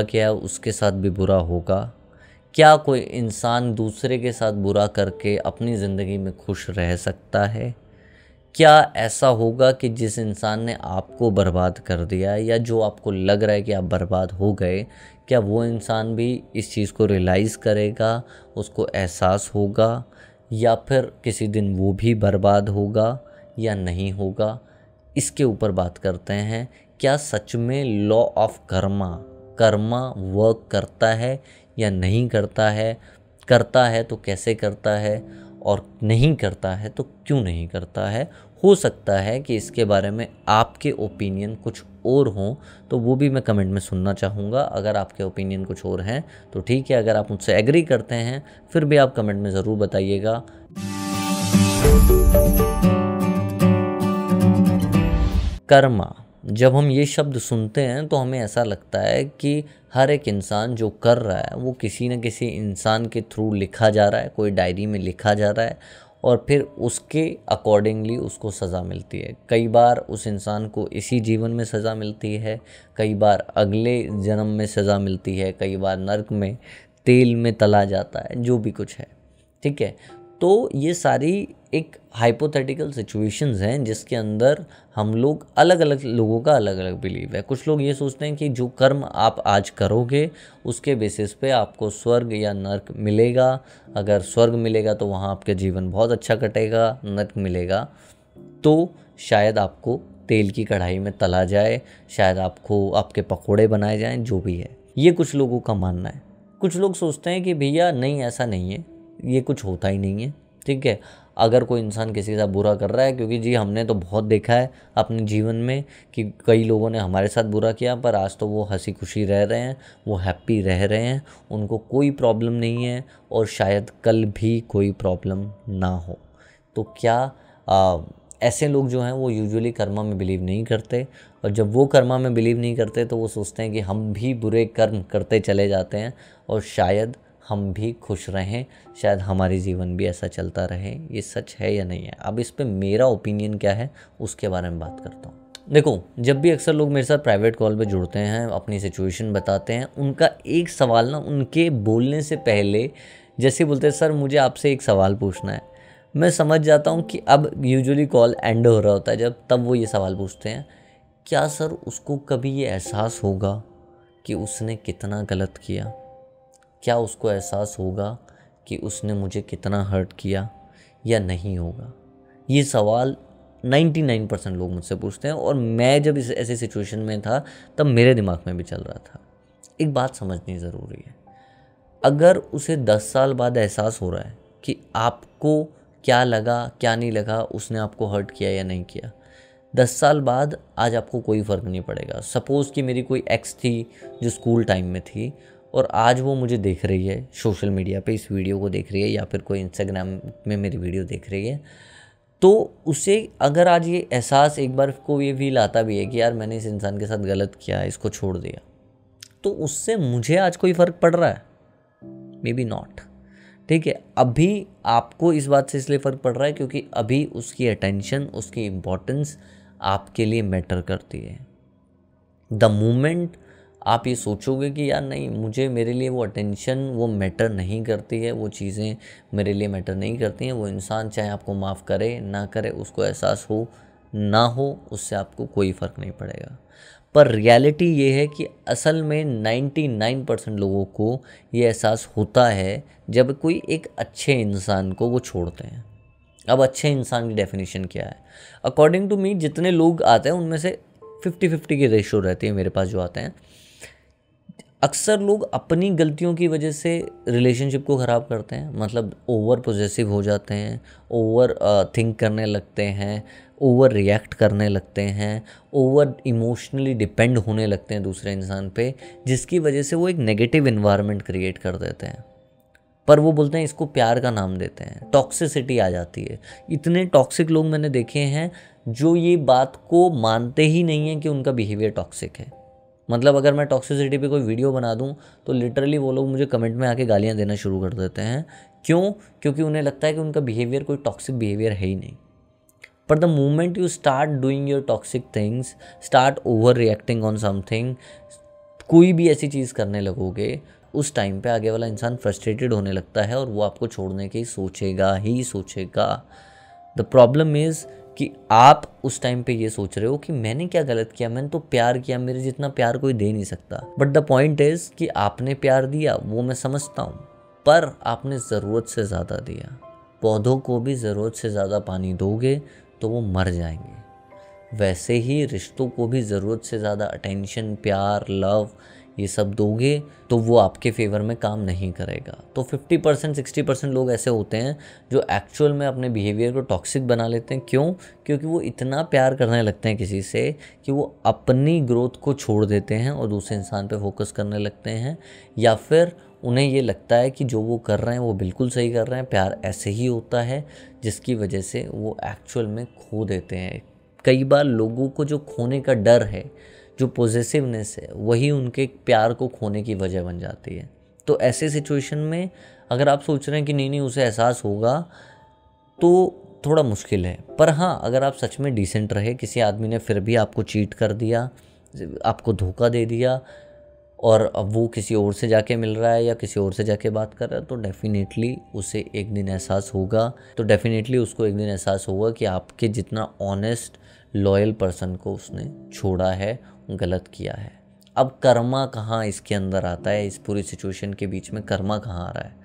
क्या उसके साथ भी बुरा होगा क्या कोई इंसान दूसरे के साथ बुरा करके अपनी ज़िंदगी में खुश रह सकता है क्या ऐसा होगा कि जिस इंसान ने आपको बर्बाद कर दिया या जो आपको लग रहा है कि आप बर्बाद हो गए क्या वो इंसान भी इस चीज़ को रियलाइज़ करेगा उसको एहसास होगा या फिर किसी दिन वो भी बर्बाद होगा या नहीं होगा इसके ऊपर बात करते हैं क्या सच में law of karma karma work करता है या नहीं करता है करता है तो कैसे करता है और नहीं करता है तो क्यों नहीं करता है हो सकता है कि इसके बारे में आपके ओपिनियन कुछ और हों तो वो भी मैं कमेंट में सुनना चाहूँगा अगर आपके ओपिनियन कुछ और हैं तो ठीक है अगर आप मुझसे एग्री करते हैं फिर भी आप कमेंट में ज़रूर बताइएगा कर्मा जब हम ये शब्द सुनते हैं तो हमें ऐसा लगता है कि हर एक इंसान जो कर रहा है वो किसी न किसी इंसान के थ्रू लिखा जा रहा है कोई डायरी में लिखा जा रहा है और फिर उसके अकॉर्डिंगली उसको सज़ा मिलती है कई बार उस इंसान को इसी जीवन में सज़ा मिलती है कई बार अगले जन्म में सज़ा मिलती है कई बार नर्क में तेल में तला जाता है जो भी कुछ है ठीक है तो ये सारी एक हाइपोथेटिकल सिचुएशंस हैं जिसके अंदर हम लोग अलग अलग लोगों का अलग अलग बिलीव है कुछ लोग ये सोचते हैं कि जो कर्म आप आज करोगे उसके बेसिस पे आपको स्वर्ग या नर्क मिलेगा अगर स्वर्ग मिलेगा तो वहाँ आपका जीवन बहुत अच्छा कटेगा नर्क मिलेगा तो शायद आपको तेल की कढ़ाई में तला जाए शायद आपको आपके पकौड़े बनाए जाएँ जो भी है ये कुछ लोगों का मानना है कुछ लोग सोचते हैं कि भैया नहीं ऐसा नहीं है ये कुछ होता ही नहीं है ठीक है अगर कोई इंसान किसी के साथ बुरा कर रहा है क्योंकि जी हमने तो बहुत देखा है अपने जीवन में कि कई लोगों ने हमारे साथ बुरा किया पर आज तो वो हंसी खुशी रह रहे हैं वो हैप्पी रह रहे हैं उनको कोई प्रॉब्लम नहीं है और शायद कल भी कोई प्रॉब्लम ना हो तो क्या आ, ऐसे लोग जो हैं वो यूजुअली कर्मा में बिलीव नहीं करते और जब वो कर्मा में बिलीव नहीं करते तो वो सोचते हैं कि हम भी बुरे कर्म करते चले जाते हैं और शायद हम भी खुश रहें शायद हमारे जीवन भी ऐसा चलता रहे ये सच है या नहीं है अब इस पर मेरा ओपिनियन क्या है उसके बारे में बात करता हूँ देखो जब भी अक्सर लोग मेरे साथ प्राइवेट कॉल पे जुड़ते हैं अपनी सिचुएशन बताते हैं उनका एक सवाल ना उनके बोलने से पहले जैसे बोलते हैं सर मुझे आपसे एक सवाल पूछना है मैं समझ जाता हूँ कि अब यूजुअली कॉल एंड हो रहा होता है जब तब वो ये सवाल पूछते हैं क्या सर उसको कभी ये एहसास होगा कि उसने कितना गलत किया क्या उसको एहसास होगा कि उसने मुझे कितना हर्ट किया या नहीं होगा ये सवाल 99 परसेंट लोग मुझसे पूछते हैं और मैं जब इस ऐसे सिचुएशन में था तब मेरे दिमाग में भी चल रहा था एक बात समझनी ज़रूरी है अगर उसे 10 साल बाद एहसास हो रहा है कि आपको क्या लगा क्या नहीं लगा उसने आपको हर्ट किया या नहीं किया दस साल बाद आज आपको कोई फ़र्क नहीं पड़ेगा सपोज़ कि मेरी कोई एक्स थी जो स्कूल टाइम में थी और आज वो मुझे देख रही है सोशल मीडिया पे इस वीडियो को देख रही है या फिर कोई इंस्टाग्राम में मेरी वीडियो देख रही है तो उसे अगर आज ये एहसास एक बार को ये फील आता भी है कि यार मैंने इस इंसान के साथ गलत किया इसको छोड़ दिया तो उससे मुझे आज कोई फ़र्क पड़ रहा है मे बी नॉट ठीक है अभी आपको इस बात से इसलिए फ़र्क पड़ रहा है क्योंकि अभी उसकी अटेंशन उसकी इम्पोर्टेंस आपके लिए मैटर करती है द मोमेंट आप ये सोचोगे कि यार नहीं मुझे मेरे लिए वो अटेंशन वो मैटर नहीं करती है वो चीज़ें मेरे लिए मैटर नहीं करती हैं वो इंसान चाहे आपको माफ़ करे ना करे उसको एहसास हो ना हो उससे आपको कोई फ़र्क नहीं पड़ेगा पर रियलिटी ये है कि असल में 99 परसेंट लोगों को ये एहसास होता है जब कोई एक अच्छे इंसान को वो छोड़ते हैं अब अच्छे इंसान की डेफिनेशन क्या है अकॉर्डिंग टू मी जितने लोग आते हैं उनमें से फिफ्टी फिफ्टी की रेशो रहती है मेरे पास जो आते हैं अक्सर लोग अपनी गलतियों की वजह से रिलेशनशिप को ख़राब करते हैं मतलब ओवर पोजेसिव हो जाते हैं ओवर थिंक करने लगते हैं ओवर रिएक्ट करने लगते हैं ओवर इमोशनली डिपेंड होने लगते हैं दूसरे इंसान पे जिसकी वजह से वो एक नेगेटिव इन्वायरमेंट क्रिएट कर देते हैं पर वो बोलते हैं इसको प्यार का नाम देते हैं टॉक्सिसिटी आ जाती है इतने टॉक्सिक लोग मैंने देखे हैं जो ये बात को मानते ही नहीं हैं कि उनका बिहेवियर टॉक्सिक है मतलब अगर मैं टॉक्सिसिटी पे कोई वीडियो बना दूं तो लिटरली वो लोग मुझे कमेंट में आके गालियां देना शुरू कर देते हैं क्यों क्योंकि उन्हें लगता है कि उनका बिहेवियर कोई टॉक्सिक बिहेवियर है ही नहीं पर the moment you start doing your toxic things start overreacting on something कोई भी ऐसी चीज़ करने लगोगे उस टाइम पे आगे वाला इंसान फ्रस्ट्रेटेड होने लगता है और वो आपको छोड़ने की सोचेगा ही सोचेगा द प्रॉब्लम इज़ कि आप उस टाइम पे ये सोच रहे हो कि मैंने क्या गलत किया मैंने तो प्यार किया मेरे जितना प्यार कोई दे नहीं सकता बट द पॉइंट इज कि आपने प्यार दिया वो मैं समझता हूँ पर आपने ज़रूरत से ज़्यादा दिया पौधों को भी ज़रूरत से ज़्यादा पानी दोगे तो वो मर जाएंगे वैसे ही रिश्तों को भी ज़रूरत से ज़्यादा अटेंशन प्यार लव ये सब दोगे तो वो आपके फेवर में काम नहीं करेगा तो 50 परसेंट सिक्सटी परसेंट लोग ऐसे होते हैं जो एक्चुअल में अपने बिहेवियर को टॉक्सिक बना लेते हैं क्यों क्योंकि वो इतना प्यार करने लगते हैं किसी से कि वो अपनी ग्रोथ को छोड़ देते हैं और दूसरे इंसान पर फोकस करने लगते हैं या फिर उन्हें ये लगता है कि जो वो कर रहे हैं वो बिल्कुल सही कर रहे हैं प्यार ऐसे ही होता है जिसकी वजह से वो एक्चुअल में खो देते हैं कई बार लोगों को जो खोने का डर है जो पॉजिटिवनेस है वही उनके प्यार को खोने की वजह बन जाती है तो ऐसे सिचुएशन में अगर आप सोच रहे हैं कि नहीं नहीं उसे एहसास होगा तो थोड़ा मुश्किल है पर हाँ अगर आप सच में डिसेंट रहे किसी आदमी ने फिर भी आपको चीट कर दिया आपको धोखा दे दिया और अब वो किसी और से जाके मिल रहा है या किसी और से जाके बात कर रहा है तो डेफ़िनेटली उसे एक दिन एहसास होगा तो डेफ़िनेटली उसको एक दिन एहसास होगा कि आपके जितना ऑनेस्ट लॉयल पर्सन को उसने छोड़ा है गलत किया है अब कर्मा कहाँ इसके अंदर आता है इस पूरी सिचुएशन के बीच में कर्मा कहाँ आ रहा है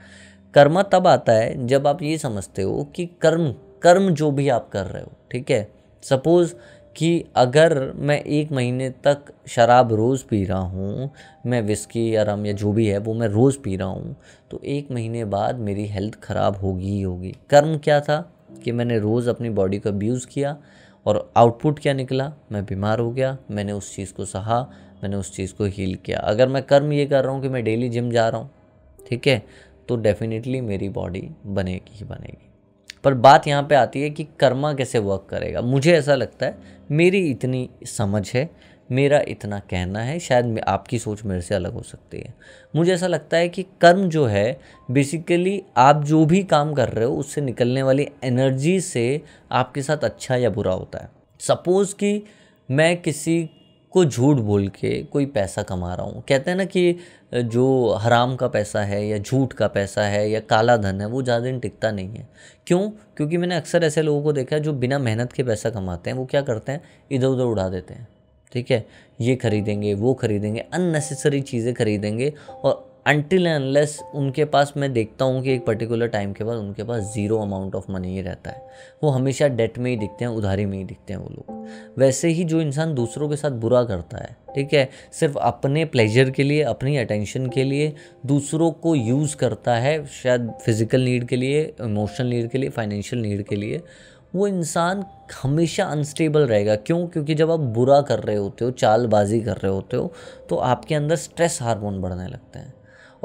कर्मा तब आता है जब आप ये समझते हो कि कर्म कर्म जो भी आप कर रहे हो ठीक है सपोज़ कि अगर मैं एक महीने तक शराब रोज़ पी रहा हूँ मैं विस्की या रम या जो भी है वो मैं रोज़ पी रहा हूँ तो एक महीने बाद मेरी हेल्थ ख़राब होगी ही होगी कर्म क्या था कि मैंने रोज़ अपनी बॉडी को अब्यूज़ किया और आउटपुट क्या निकला मैं बीमार हो गया मैंने उस चीज़ को सहा मैंने उस चीज़ को हील किया अगर मैं कर्म ये कर रहा हूँ कि मैं डेली जिम जा रहा हूँ ठीक है तो डेफिनेटली मेरी बॉडी बनेगी ही बनेगी पर बात यहाँ पे आती है कि कर्मा कैसे वर्क करेगा मुझे ऐसा लगता है मेरी इतनी समझ है मेरा इतना कहना है शायद आपकी सोच मेरे से अलग हो सकती है मुझे ऐसा लगता है कि कर्म जो है बेसिकली आप जो भी काम कर रहे हो उससे निकलने वाली एनर्जी से आपके साथ अच्छा या बुरा होता है सपोज़ कि मैं किसी को झूठ बोल के कोई पैसा कमा रहा हूँ कहते हैं ना कि जो हराम का पैसा है या झूठ का पैसा है या काला धन है वो ज़्यादा दिन टिकता नहीं है क्यों क्योंकि मैंने अक्सर ऐसे लोगों को देखा है जो बिना मेहनत के पैसा कमाते हैं वो क्या करते हैं इधर उधर उड़ा देते हैं ठीक है ये खरीदेंगे वो खरीदेंगे अननेसेसरी चीज़ें खरीदेंगे और अनटिल अनलेस उनके पास मैं देखता हूँ कि एक पर्टिकुलर टाइम के बाद उनके पास ज़ीरो अमाउंट ऑफ मनी ही रहता है वो हमेशा डेट में ही दिखते हैं उधारी में ही दिखते हैं वो लोग वैसे ही जो इंसान दूसरों के साथ बुरा करता है ठीक है सिर्फ अपने प्लेजर के लिए अपनी अटेंशन के लिए दूसरों को यूज़ करता है शायद फिज़िकल नीड के लिए इमोशनल नीड के लिए फाइनेंशियल नीड के लिए वो इंसान हमेशा अनस्टेबल रहेगा क्यों क्योंकि जब आप बुरा कर रहे होते हो चालबाजी कर रहे होते हो तो आपके अंदर स्ट्रेस हार्मोन बढ़ने लगते हैं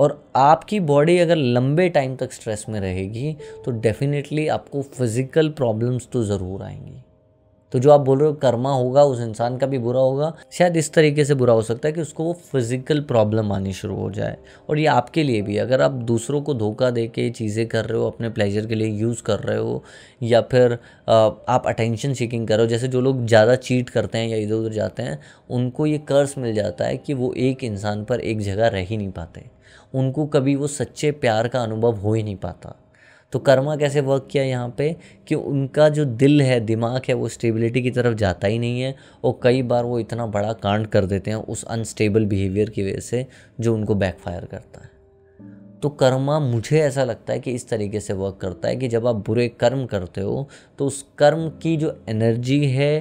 और आपकी बॉडी अगर लंबे टाइम तक स्ट्रेस में रहेगी तो डेफिनेटली आपको फिज़िकल प्रॉब्लम्स तो ज़रूर आएंगी तो जो आप बोल रहे हो कर्मा होगा उस इंसान का भी बुरा होगा शायद इस तरीके से बुरा हो सकता है कि उसको वो फिज़िकल प्रॉब्लम आनी शुरू हो जाए और ये आपके लिए भी अगर आप दूसरों को धोखा दे के चीज़ें कर रहे हो अपने प्लेजर के लिए यूज़ कर रहे हो या फिर आप अटेंशन सीकिंग कर रहे हो जैसे जो लोग ज़्यादा चीट करते हैं या इधर उधर जाते हैं उनको ये कर्ज मिल जाता है कि वो एक इंसान पर एक जगह रह ही नहीं पाते उनको कभी वो सच्चे प्यार का अनुभव हो ही नहीं पाता तो कर्मा कैसे वर्क किया यहाँ पे कि उनका जो दिल है दिमाग है वो स्टेबिलिटी की तरफ जाता ही नहीं है और कई बार वो इतना बड़ा कांड कर देते हैं उस अनस्टेबल बिहेवियर की वजह से जो उनको बैकफायर करता है तो कर्मा मुझे ऐसा लगता है कि इस तरीके से वर्क करता है कि जब आप बुरे कर्म करते हो तो उस कर्म की जो एनर्जी है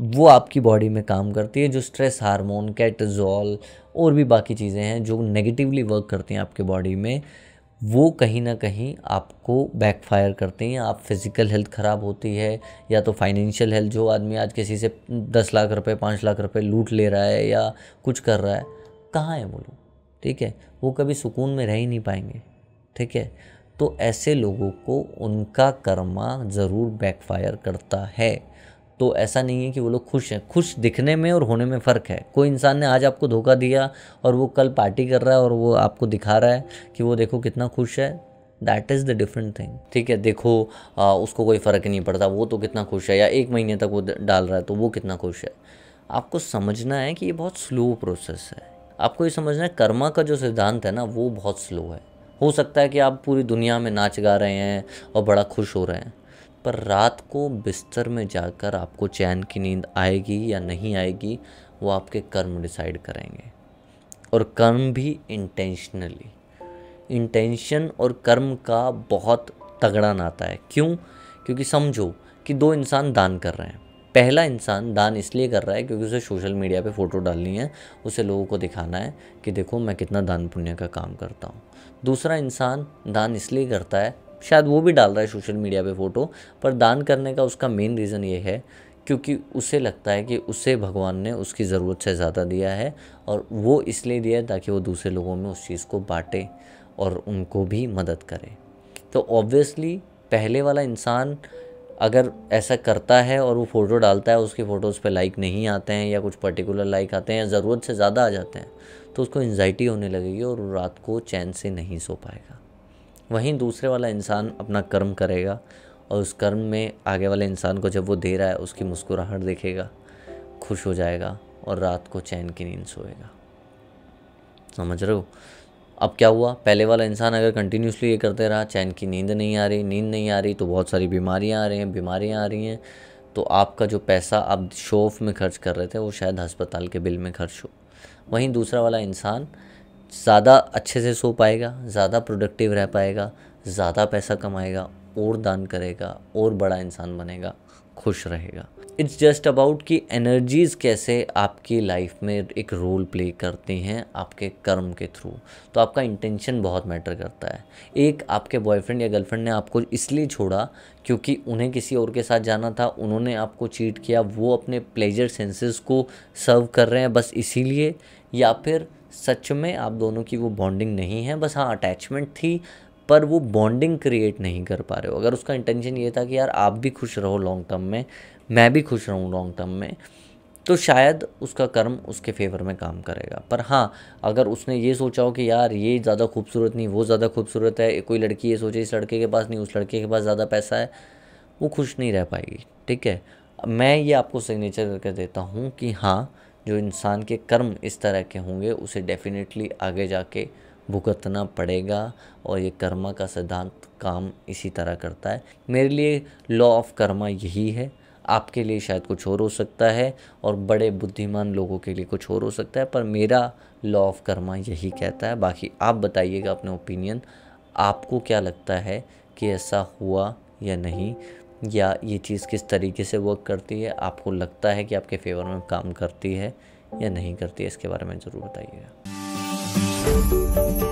वो आपकी बॉडी में काम करती है जो स्ट्रेस हार्मोन कैटजॉल और भी बाकी चीज़ें हैं जो नेगेटिवली वर्क करती हैं आपके बॉडी में वो कहीं ना कहीं आपको बैकफायर करते हैं आप फिज़िकल हेल्थ ख़राब होती है या तो फाइनेंशियल हेल्थ जो आदमी आज किसी से दस लाख रुपए पाँच लाख रुपए लूट ले रहा है या कुछ कर रहा है कहाँ है वो लोग ठीक है वो कभी सुकून में रह ही नहीं पाएंगे ठीक है तो ऐसे लोगों को उनका कर्मा ज़रूर बैकफायर करता है तो ऐसा नहीं है कि वो लोग खुश हैं खुश दिखने में और होने में फ़र्क है कोई इंसान ने आज आपको धोखा दिया और वो कल पार्टी कर रहा है और वो आपको दिखा रहा है कि वो देखो कितना खुश है that is the different thing ठीक है देखो आ, उसको कोई फ़र्क नहीं पड़ता वो तो कितना खुश है या एक महीने तक वो डाल रहा है तो वो कितना खुश है आपको समझना है कि ये बहुत स्लो प्रोसेस है आपको ये समझना है कर्मा का जो सिद्धांत है ना वो बहुत स्लो है हो सकता है कि आप पूरी दुनिया में नाच गा रहे हैं और बड़ा खुश हो रहे हैं पर रात को बिस्तर में जाकर आपको चैन की नींद आएगी या नहीं आएगी वो आपके कर्म डिसाइड करेंगे और कर्म भी इंटेंशनली इंटेंशन और कर्म का बहुत तगड़ा नाता है क्यों क्योंकि समझो कि दो इंसान दान कर रहे हैं पहला इंसान दान इसलिए कर रहा है क्योंकि उसे सोशल मीडिया पे फ़ोटो डालनी है उसे लोगों को दिखाना है कि देखो मैं कितना दान पुण्य का काम करता हूँ दूसरा इंसान दान इसलिए करता है शायद वो भी डाल रहा है सोशल मीडिया पे फ़ोटो पर दान करने का उसका मेन रीज़न ये है क्योंकि उसे लगता है कि उसे भगवान ने उसकी ज़रूरत से ज़्यादा दिया है और वो इसलिए दिया है ताकि वो दूसरे लोगों में उस चीज़ को बाँटे और उनको भी मदद करे तो ऑब्वियसली पहले वाला इंसान अगर ऐसा करता है और वो फ़ोटो डालता है उसकी फ़ोटोज़ पे लाइक नहीं आते हैं या कुछ पर्टिकुलर लाइक आते हैं या ज़रूरत से ज़्यादा आ जाते हैं तो उसको एनजाइटी होने लगेगी और रात को चैन से नहीं सो पाएगा वहीं दूसरे वाला इंसान अपना कर्म करेगा और उस कर्म में आगे वाले इंसान को जब वो दे रहा है उसकी मुस्कुराहट देखेगा खुश हो जाएगा और रात को चैन की नींद सोएगा समझ रहे हो अब क्या हुआ पहले वाला इंसान अगर कंटिन्यूसली ये करते रहा चैन की नींद नहीं आ रही नींद नहीं आ रही तो बहुत सारी बीमारियाँ आ रही हैं बीमारियाँ आ रही हैं तो आपका जो पैसा आप शोफ में खर्च कर रहे थे वो शायद अस्पताल के बिल में खर्च हो वहीं दूसरा वाला इंसान ज़्यादा अच्छे से सो पाएगा ज़्यादा प्रोडक्टिव रह पाएगा ज़्यादा पैसा कमाएगा और दान करेगा और बड़ा इंसान बनेगा खुश रहेगा इट्स जस्ट अबाउट कि एनर्जीज़ कैसे आपकी लाइफ में एक रोल प्ले करती हैं आपके कर्म के थ्रू तो आपका इंटेंशन बहुत मैटर करता है एक आपके बॉयफ्रेंड या गर्लफ्रेंड ने आपको इसलिए छोड़ा क्योंकि उन्हें किसी और के साथ जाना था उन्होंने आपको चीट किया वो अपने प्लेजर सेंसेस को सर्व कर रहे हैं बस इसीलिए या फिर सच में आप दोनों की वो बॉन्डिंग नहीं है बस हाँ अटैचमेंट थी पर वो बॉन्डिंग क्रिएट नहीं कर पा रहे हो अगर उसका इंटेंशन ये था कि यार आप भी खुश रहो लॉन्ग टर्म में मैं भी खुश रहूँ लॉन्ग टर्म में तो शायद उसका कर्म उसके फेवर में काम करेगा पर हाँ अगर उसने ये सोचा हो कि यार ये ज़्यादा खूबसूरत नहीं वो ज़्यादा खूबसूरत है कोई लड़की ये सोचे इस लड़के के पास नहीं उस लड़के के पास ज़्यादा पैसा है वो खुश नहीं रह पाएगी ठीक है मैं ये आपको सिग्नेचर करके देता हूँ कि हाँ जो इंसान के कर्म इस तरह के होंगे उसे डेफिनेटली आगे जाके भुगतना पड़ेगा और ये कर्मा का सिद्धांत काम इसी तरह करता है मेरे लिए लॉ ऑफ कर्मा यही है आपके लिए शायद कुछ और हो सकता है और बड़े बुद्धिमान लोगों के लिए कुछ और हो सकता है पर मेरा लॉ ऑफ कर्मा यही कहता है बाकी आप बताइएगा अपने ओपिनियन आपको क्या लगता है कि ऐसा हुआ या नहीं या ये चीज़ किस तरीके से वर्क करती है आपको लगता है कि आपके फेवर में काम करती है या नहीं करती है इसके बारे में ज़रूर बताइएगा